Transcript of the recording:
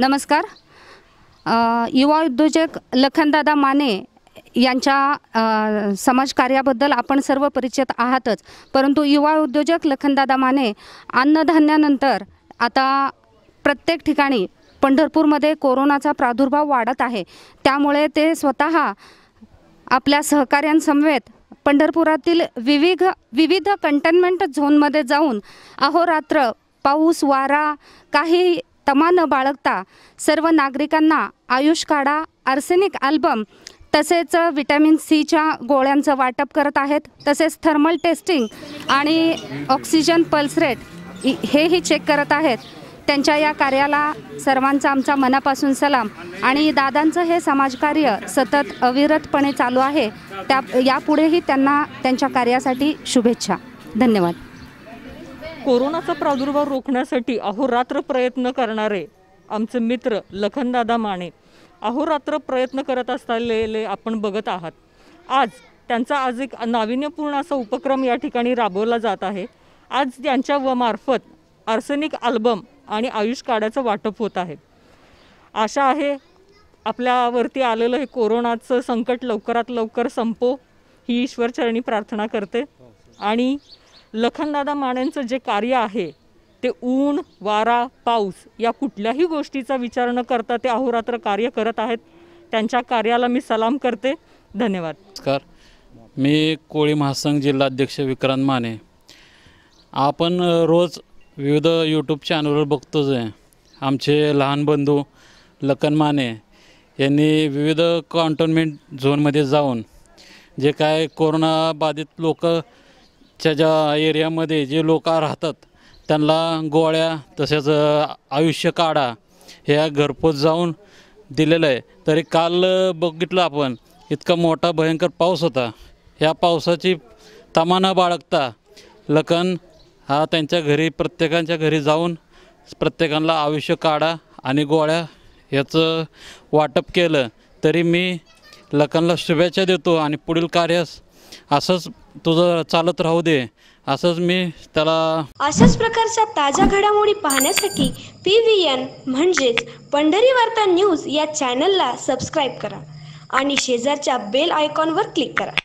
नमस्कार युवा उद्योजक लखनदादा माने यांच्या समाजकार्याबद्दल आपण सर्व परिचित आहातच परंतु युवा उद्योजक लखनदादा माने अन्नधान्यानंतर आता प्रत्येक ठिकाणी पंढरपूरमध्ये कोरोनाचा प्रादुर्भाव वाढत आहे त्यामुळे ते स्वतः आपल्या सहकाऱ्यांसमवेत पंढरपुरातील विविध विविध कंटेनमेंट झोनमध्ये जाऊन अहोरात्र पाऊस वारा काही तमा न बाळगता सर्व नागरिकांना आयुष काढा आर्सेनिक अल्बम तसेच विटॅमिन सीच्या गोळ्यांचं वाटप करत आहेत तसेच थर्मल टेस्टिंग आणि ऑक्सिजन पल्स रेट हेही चेक करत आहेत त्यांच्या या कार्याला सर्वांचा आमचा मनापासून सलाम आणि दादांचं हे समाजकार्य सतत अविरतपणे चालू आहे त्या यापुढेही त्यांना त्यांच्या कार्यासाठी शुभेच्छा धन्यवाद कोरोनाचा प्रादुर्भाव रोखण्यासाठी अहोरात्र प्रयत्न करणारे आमचे मित्र लखनदादा माने अहोरात्र प्रयत्न करत असलेले आपण बघत आहात आज त्यांचा आज एक नाविन्यपूर्ण असा उपक्रम या ठिकाणी राबवला जात आहे आज त्यांच्या व मार्फत आर्सेनिक आल्बम आणि आयुष काढायचं वाटप होत आहे आशा आहे आपल्यावरती आलेलं हे कोरोनाचं संकट लवकरात लवकर संपो ही ईश्वरचरणी प्रार्थना करते आणि लखनदादा मानेंचं जे कार्य आहे ते ऊन वारा पाऊस या कुठल्याही गोष्टीचा विचार न करता ते अहोरात्र कार्य करत आहेत त्यांच्या कार्याला मी सलाम करते धन्यवाद नमस्कार मी कोळी महासंघ जिल्हाध्यक्ष विक्रांत माने आपण रोज विविध यूट्यूब चॅनलवर बघतोच आहे आमचे लहान बंधू लखन माने यांनी विविध कॉन्टोनमेंट झोनमध्ये जाऊन जे काय कोरोनाबाधित लोक आजच्या ज्या एरियामध्ये जे लोक राहतात त्यांना गोळ्या तसेच आयुष्य काढा ह्या घरपोच जाऊन दिलेलं आहे तरी काल बघितलं आपण इतका मोठा भयंकर पाऊस होता ह्या पावसाची तमाना बाळगता लखन हा त्यांच्या घरी प्रत्येकांच्या घरी जाऊन प्रत्येकांना आयुष्य काढा आणि गोळ्या याचं वाटप केलं तरी मी लखनला शुभेच्छा देतो आणि पुढील कार्यास असंच तुझं चालत राहू दे असंच मी त्याला अशाच प्रकारच्या ताज्या घडामोडी पाहण्यासाठी पी व्ही एन म्हणजेच पंढरी वार्ता न्यूज या चॅनलला सबस्क्राईब करा आणि शेजारच्या बेल आयकॉनवर क्लिक करा